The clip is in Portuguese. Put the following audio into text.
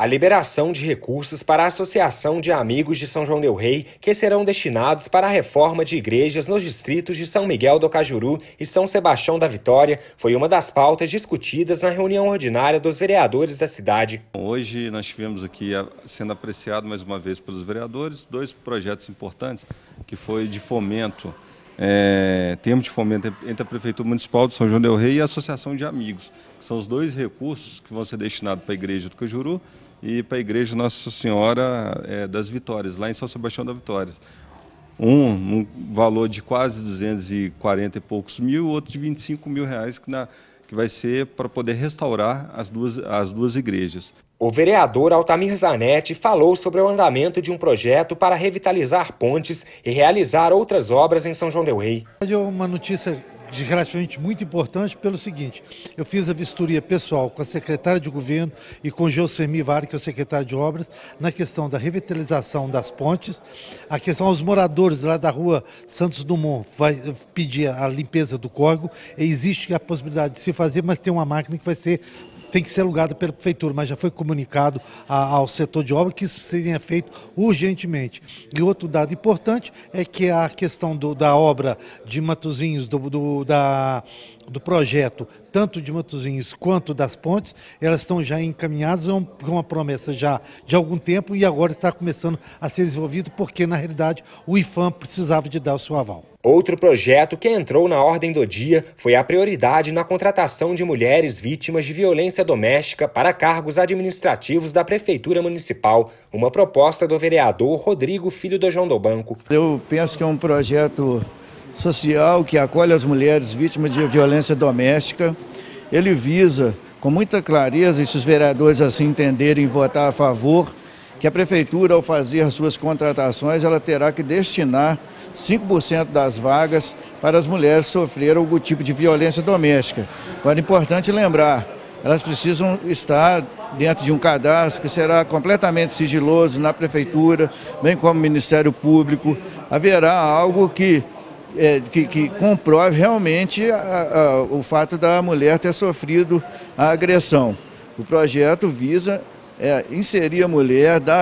a liberação de recursos para a Associação de Amigos de São João Del Rei, que serão destinados para a reforma de igrejas nos distritos de São Miguel do Cajuru e São Sebastião da Vitória, foi uma das pautas discutidas na reunião ordinária dos vereadores da cidade. Hoje nós tivemos aqui, sendo apreciado mais uma vez pelos vereadores, dois projetos importantes, que foi de fomento é, termo de fomento entre a Prefeitura Municipal de São João del Rei e a Associação de Amigos. Que são os dois recursos que vão ser destinados para a Igreja do Cajuru e para a Igreja Nossa Senhora é, das Vitórias, lá em São Sebastião da Vitória. Um, um valor de quase 240 e poucos mil, outro de 25 mil reais, que na que vai ser para poder restaurar as duas, as duas igrejas. O vereador Altamir Zanetti falou sobre o andamento de um projeto para revitalizar pontes e realizar outras obras em São João del Rei. Uma notícia de relativamente muito importante pelo seguinte, eu fiz a vistoria pessoal com a secretária de governo e com o Geosemi Vare, que é o secretário de obras, na questão da revitalização das pontes, a questão aos moradores lá da rua Santos Dumont, vai pedir a limpeza do córrego, existe a possibilidade de se fazer, mas tem uma máquina que vai ser tem que ser alugada pela prefeitura, mas já foi comunicado ao setor de obra que isso seria feito urgentemente. E outro dado importante é que a questão do, da obra de Matozinhos, do, do do, da, do projeto, tanto de Matosinhos quanto das pontes, elas estão já encaminhadas, é uma promessa já de algum tempo e agora está começando a ser desenvolvido porque, na realidade, o IFAM precisava de dar o seu aval. Outro projeto que entrou na ordem do dia foi a prioridade na contratação de mulheres vítimas de violência doméstica para cargos administrativos da Prefeitura Municipal, uma proposta do vereador Rodrigo Filho do João do Banco. Eu penso que é um projeto social que acolhe as mulheres vítimas de violência doméstica. Ele visa, com muita clareza, e se os vereadores assim entenderem votar a favor, que a prefeitura, ao fazer suas contratações, ela terá que destinar 5% das vagas para as mulheres sofrerem algum tipo de violência doméstica. Agora, é importante lembrar, elas precisam estar dentro de um cadastro que será completamente sigiloso na prefeitura, bem como o Ministério Público. Haverá algo que é, que, que, comprove realmente a, a, o fato da mulher ter sofrido a agressão. O projeto visa é, inserir a mulher, dar